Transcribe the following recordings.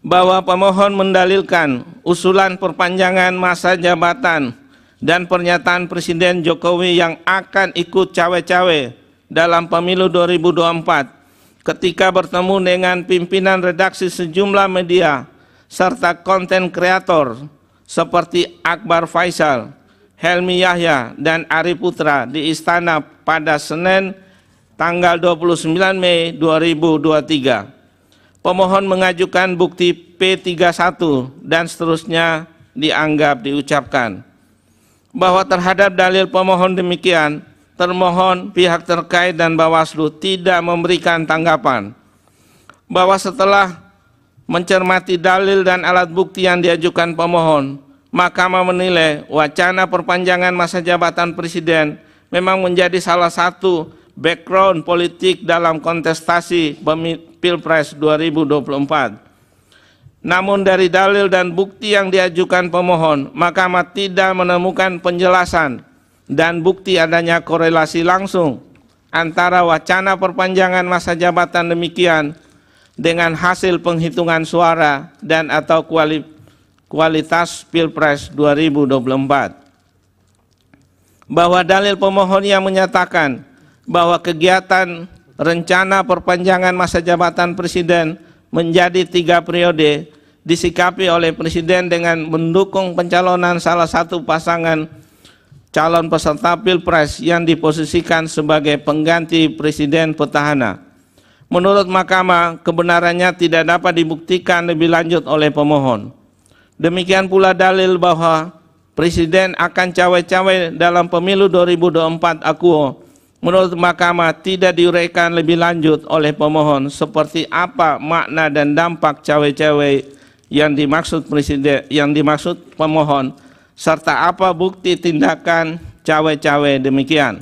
bahwa pemohon mendalilkan usulan perpanjangan masa jabatan dan pernyataan Presiden Jokowi yang akan ikut cawe-cawe dalam pemilu 2024 ketika bertemu dengan pimpinan redaksi sejumlah media serta konten kreator seperti Akbar Faisal, Helmi Yahya, dan Ari Putra di Istana pada Senin tanggal 29 Mei 2023 pemohon mengajukan bukti P31 dan seterusnya dianggap diucapkan. Bahwa terhadap dalil pemohon demikian, termohon pihak terkait dan Bawaslu tidak memberikan tanggapan. Bahwa setelah mencermati dalil dan alat bukti yang diajukan pemohon, Mahkamah menilai wacana perpanjangan masa jabatan presiden memang menjadi salah satu background politik dalam kontestasi Pilpres 2024. Namun dari dalil dan bukti yang diajukan pemohon, mahkamah tidak menemukan penjelasan dan bukti adanya korelasi langsung antara wacana perpanjangan masa jabatan demikian dengan hasil penghitungan suara dan atau kuali, kualitas Pilpres 2024. Bahwa dalil pemohon yang menyatakan bahwa kegiatan rencana perpanjangan masa jabatan presiden menjadi tiga periode disikapi oleh presiden dengan mendukung pencalonan salah satu pasangan calon peserta pilpres yang diposisikan sebagai pengganti presiden petahana. Menurut Mahkamah, kebenarannya tidak dapat dibuktikan lebih lanjut oleh pemohon. Demikian pula dalil bahwa Presiden akan cawe-cawe dalam pemilu 2024 akuo menurut mahkamah tidak diuraikan lebih lanjut oleh pemohon seperti apa makna dan dampak cawe-cawe yang dimaksud presiden yang dimaksud pemohon serta apa bukti tindakan cawe-cawe demikian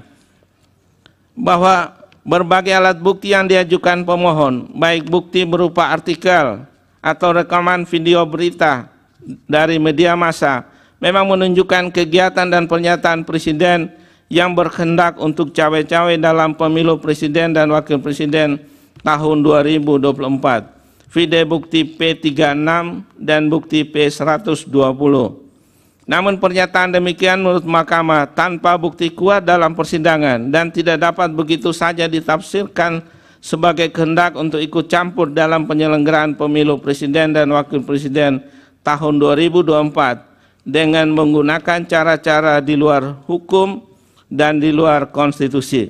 bahwa berbagai alat bukti yang diajukan pemohon baik bukti berupa artikel atau rekaman video berita dari media massa memang menunjukkan kegiatan dan pernyataan presiden yang berkehendak untuk cawe-cawe dalam pemilu presiden dan wakil presiden tahun 2024. Vide bukti P36 dan bukti P120. Namun pernyataan demikian menurut mahkamah tanpa bukti kuat dalam persidangan dan tidak dapat begitu saja ditafsirkan sebagai kehendak untuk ikut campur dalam penyelenggaraan pemilu presiden dan wakil presiden tahun 2024 dengan menggunakan cara-cara di luar hukum dan di luar konstitusi.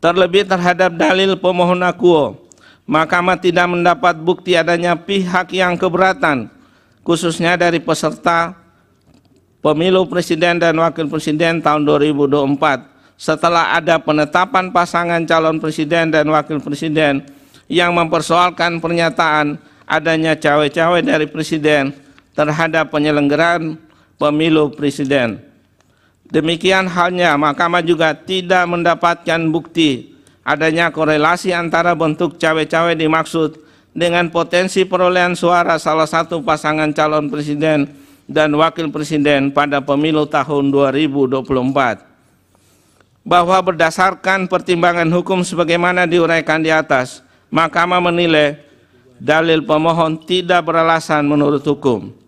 Terlebih terhadap dalil pemohon akuo, Mahkamah tidak mendapat bukti adanya pihak yang keberatan, khususnya dari peserta pemilu presiden dan wakil presiden tahun 2024 setelah ada penetapan pasangan calon presiden dan wakil presiden yang mempersoalkan pernyataan adanya cawe-cawe dari presiden terhadap penyelenggaraan pemilu presiden. Demikian halnya mahkamah juga tidak mendapatkan bukti adanya korelasi antara bentuk cawe-cawe dimaksud dengan potensi perolehan suara salah satu pasangan calon presiden dan wakil presiden pada pemilu tahun 2024. Bahwa berdasarkan pertimbangan hukum sebagaimana diuraikan di atas, Mahkamah menilai dalil pemohon tidak beralasan menurut hukum